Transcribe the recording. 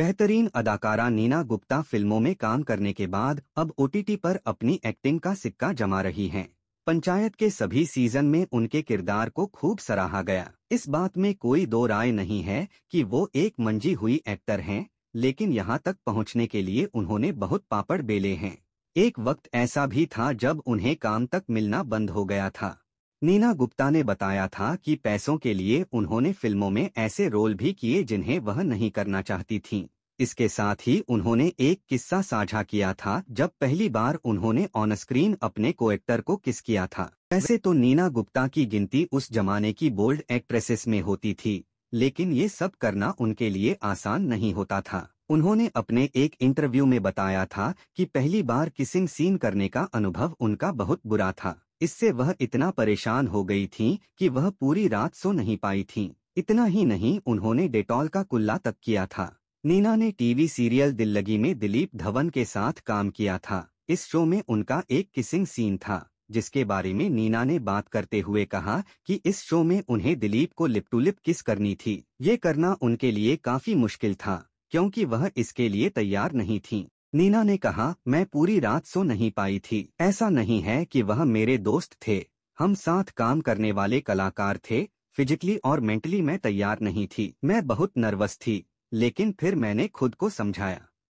बेहतरीन अदाकारा नीना गुप्ता फिल्मों में काम करने के बाद अब ओटीटी पर अपनी एक्टिंग का सिक्का जमा रही हैं। पंचायत के सभी सीजन में उनके किरदार को खूब सराहा गया इस बात में कोई दो राय नहीं है कि वो एक मंजी हुई एक्टर हैं लेकिन यहाँ तक पहुँचने के लिए उन्होंने बहुत पापड़ बेले हैं एक वक्त ऐसा भी था जब उन्हें काम तक मिलना बंद हो गया था नीना गुप्ता ने बताया था कि पैसों के लिए उन्होंने फिल्मों में ऐसे रोल भी किए जिन्हें वह नहीं करना चाहती थीं। इसके साथ ही उन्होंने एक किस्सा साझा किया था जब पहली बार उन्होंने ऑन स्क्रीन अपने कोएक्टर को किस किया था वैसे तो नीना गुप्ता की गिनती उस जमाने की बोल्ड एक्ट्रेसेस में होती थी लेकिन ये सब करना उनके लिए आसान नहीं होता था उन्होंने अपने एक इंटरव्यू में बताया था कि पहली बार किसिंग सीन करने का अनुभव उनका बहुत बुरा था इससे वह इतना परेशान हो गई थी कि वह पूरी रात सो नहीं पाई थी इतना ही नहीं उन्होंने डेटॉल का कुल्ला तक किया था नीना ने टीवी सीरियल दिल लगी में दिलीप धवन के साथ काम किया था इस शो में उनका एक किसिंग सीन था जिसके बारे में नीना ने बात करते हुए कहा कि इस शो में उन्हें दिलीप को लिप टू लिप किस करनी थी ये करना उनके लिए काफी मुश्किल था क्योंकि वह इसके लिए तैयार नहीं थी नीना ने कहा मैं पूरी रात सो नहीं पाई थी ऐसा नहीं है कि वह मेरे दोस्त थे हम साथ काम करने वाले कलाकार थे फिजिकली और मेंटली मैं तैयार नहीं थी मैं बहुत नर्वस थी लेकिन फिर मैंने खुद को समझाया